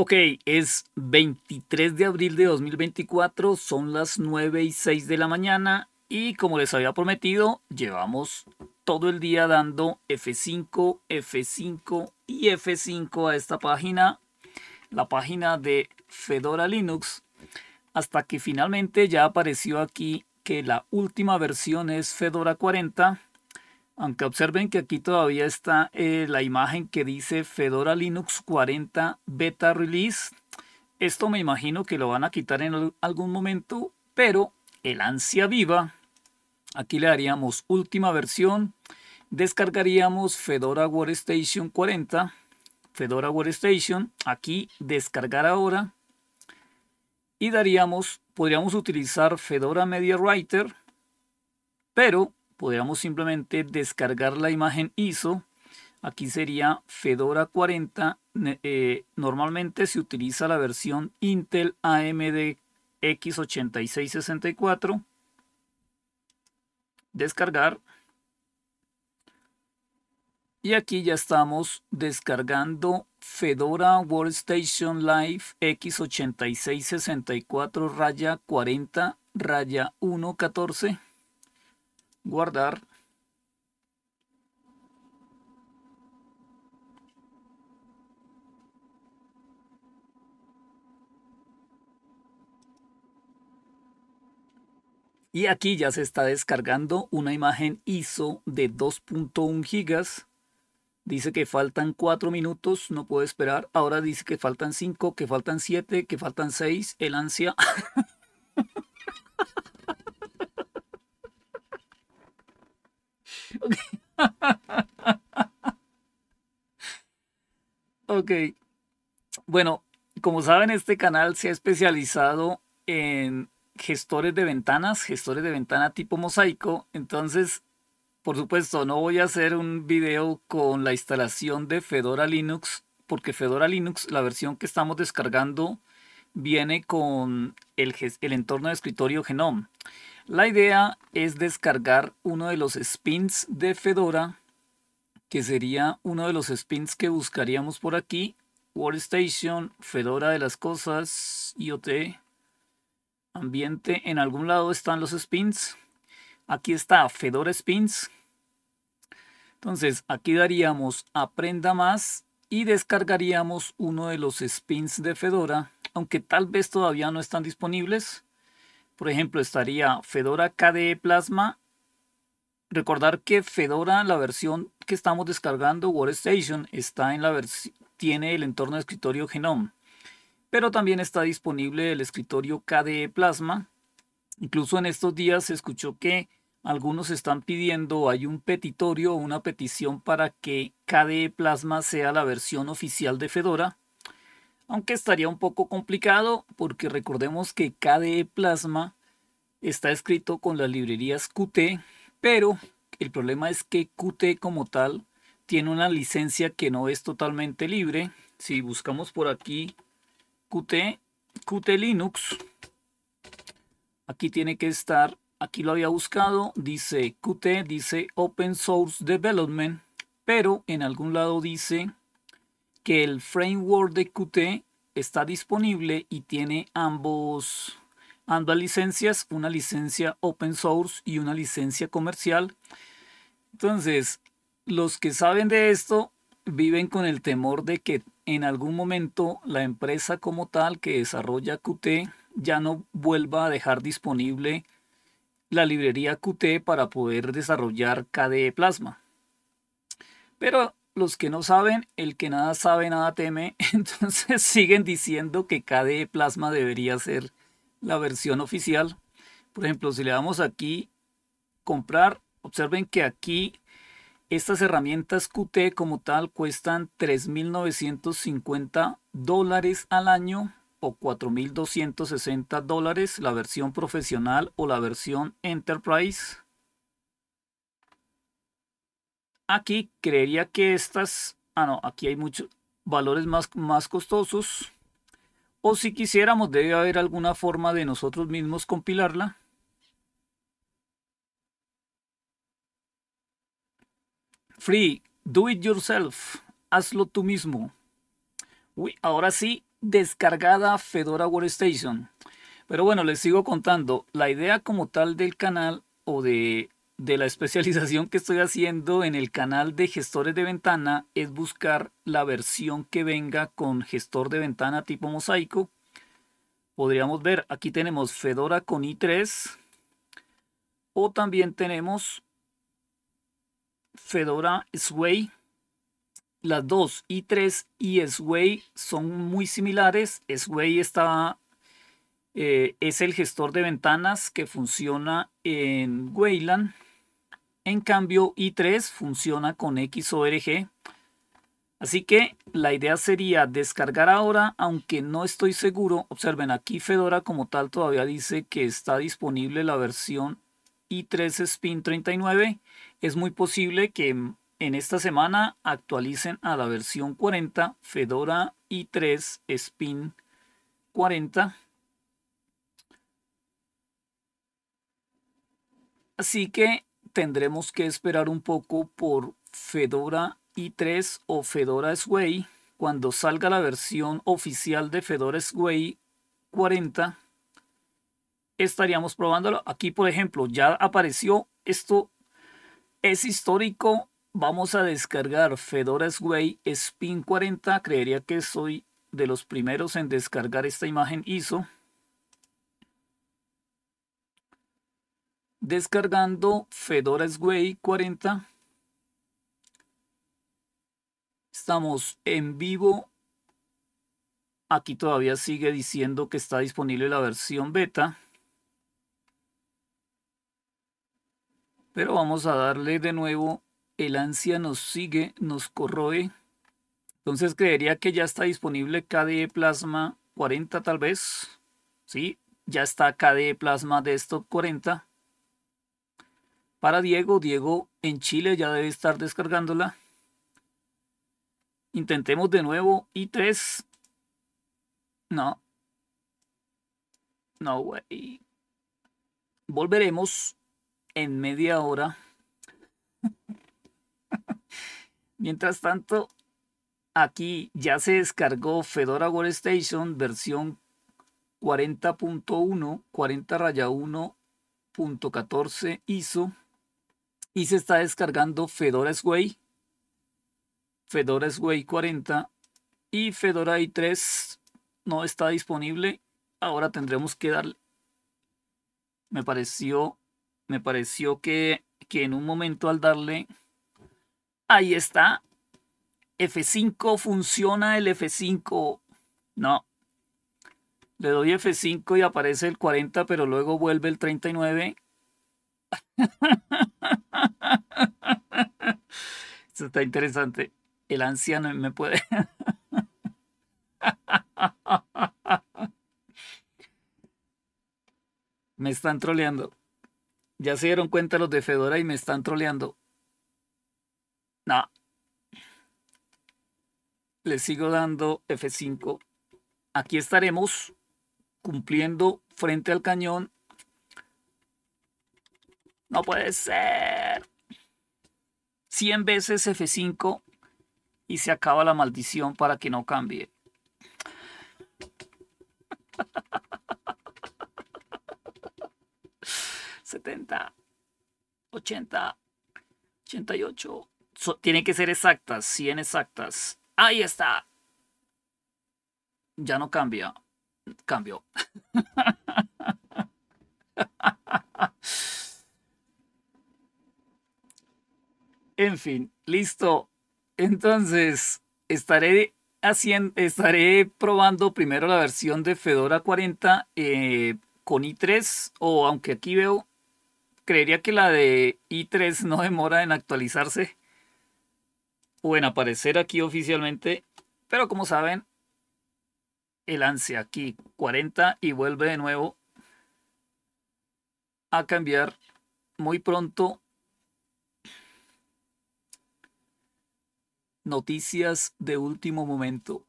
Ok, es 23 de abril de 2024, son las 9 y 6 de la mañana y como les había prometido, llevamos todo el día dando F5, F5 y F5 a esta página, la página de Fedora Linux, hasta que finalmente ya apareció aquí que la última versión es Fedora 40 aunque observen que aquí todavía está eh, la imagen que dice Fedora Linux 40 Beta Release. Esto me imagino que lo van a quitar en algún momento, pero el ansia viva, aquí le daríamos última versión, descargaríamos Fedora Workstation 40, Fedora Workstation, aquí descargar ahora, y daríamos, podríamos utilizar Fedora Media Writer, pero Podríamos simplemente descargar la imagen ISO. Aquí sería Fedora 40. Eh, normalmente se utiliza la versión Intel AMD X8664. Descargar. Y aquí ya estamos descargando Fedora Workstation Live X8664 raya 40 raya 114 guardar. Y aquí ya se está descargando una imagen ISO de 2.1 gigas. Dice que faltan 4 minutos, no puedo esperar. Ahora dice que faltan 5, que faltan 7, que faltan 6. El ansia. Ok. Bueno, como saben, este canal se ha especializado en gestores de ventanas, gestores de ventana tipo mosaico. Entonces, por supuesto, no voy a hacer un video con la instalación de Fedora Linux, porque Fedora Linux, la versión que estamos descargando, viene con el, el entorno de escritorio Genome. La idea es descargar uno de los spins de Fedora que sería uno de los spins que buscaríamos por aquí. Workstation, Fedora de las cosas, IoT, ambiente. En algún lado están los spins. Aquí está Fedora Spins. Entonces aquí daríamos aprenda más y descargaríamos uno de los spins de Fedora, aunque tal vez todavía no están disponibles. Por ejemplo, estaría Fedora KDE Plasma Recordar que Fedora, la versión que estamos descargando, wordstation está en la tiene el entorno de escritorio Genome. Pero también está disponible el escritorio KDE Plasma. Incluso en estos días se escuchó que algunos están pidiendo, hay un petitorio, una petición para que KDE Plasma sea la versión oficial de Fedora. Aunque estaría un poco complicado porque recordemos que KDE Plasma está escrito con las librerías Qt pero el problema es que Qt como tal tiene una licencia que no es totalmente libre. Si buscamos por aquí Qt, Qt Linux, aquí tiene que estar, aquí lo había buscado, dice Qt, dice Open Source Development, pero en algún lado dice que el framework de Qt está disponible y tiene ambos a licencias, una licencia open source y una licencia comercial. Entonces, los que saben de esto viven con el temor de que en algún momento la empresa como tal que desarrolla Qt ya no vuelva a dejar disponible la librería Qt para poder desarrollar KDE Plasma. Pero los que no saben, el que nada sabe, nada teme, entonces siguen diciendo que KDE Plasma debería ser la versión oficial. Por ejemplo, si le damos aquí comprar, observen que aquí estas herramientas Qt como tal cuestan 3.950 dólares al año o 4.260 dólares la versión profesional o la versión enterprise. Aquí creería que estas, ah no, aquí hay muchos valores más, más costosos. O si quisiéramos, debe haber alguna forma de nosotros mismos compilarla. Free, do it yourself, hazlo tú mismo. Uy, ahora sí, descargada Fedora Workstation. Pero bueno, les sigo contando. La idea como tal del canal o de de la especialización que estoy haciendo en el canal de gestores de ventana es buscar la versión que venga con gestor de ventana tipo mosaico. Podríamos ver, aquí tenemos Fedora con i3 o también tenemos Fedora Sway. Las dos, i3 y Sway, son muy similares. Sway está eh, es el gestor de ventanas que funciona en Wayland. En cambio, I3 funciona con XORG. Así que la idea sería descargar ahora, aunque no estoy seguro. Observen, aquí Fedora como tal todavía dice que está disponible la versión i3 Spin 39. Es muy posible que en esta semana actualicen a la versión 40 Fedora i3 Spin 40. Así que tendremos que esperar un poco por Fedora i3 o Fedora Sway cuando salga la versión oficial de Fedora Sway 40 estaríamos probándolo aquí por ejemplo ya apareció esto es histórico vamos a descargar Fedora Sway Spin 40 creería que soy de los primeros en descargar esta imagen ISO descargando Fedora Sway 40. Estamos en vivo. Aquí todavía sigue diciendo que está disponible la versión beta. Pero vamos a darle de nuevo. El ansia nos sigue, nos corroe. Entonces creería que ya está disponible KDE Plasma 40 tal vez. Sí, ya está KDE Plasma Desktop 40 para Diego. Diego en Chile ya debe estar descargándola. Intentemos de nuevo. Y 3. No. No, way. Volveremos en media hora. Mientras tanto, aquí ya se descargó Fedora Workstation versión 40.1, 40 raya 1.14 ISO se está descargando Fedora Sway, Fedora Sway 40 y Fedora i3 no está disponible. Ahora tendremos que darle. Me pareció, me pareció que, que en un momento al darle, ahí está. F5 funciona el F5. No. Le doy F5 y aparece el 40, pero luego vuelve el 39. está interesante. El anciano me puede. me están troleando. Ya se dieron cuenta los de Fedora y me están troleando. No. Le sigo dando F5. Aquí estaremos cumpliendo frente al cañón. No puede ser. 100 veces F5 y se acaba la maldición para que no cambie. ...70... ...80... ...88... tienen que ser exactas, 100 exactas. Ahí está. Ya no cambia. Cambio. En fin, listo. Entonces, estaré estaré probando primero la versión de Fedora 40 eh, con i3 o aunque aquí veo, creería que la de i3 no demora en actualizarse o en aparecer aquí oficialmente, pero como saben, el lance aquí 40 y vuelve de nuevo a cambiar muy pronto Noticias de último momento.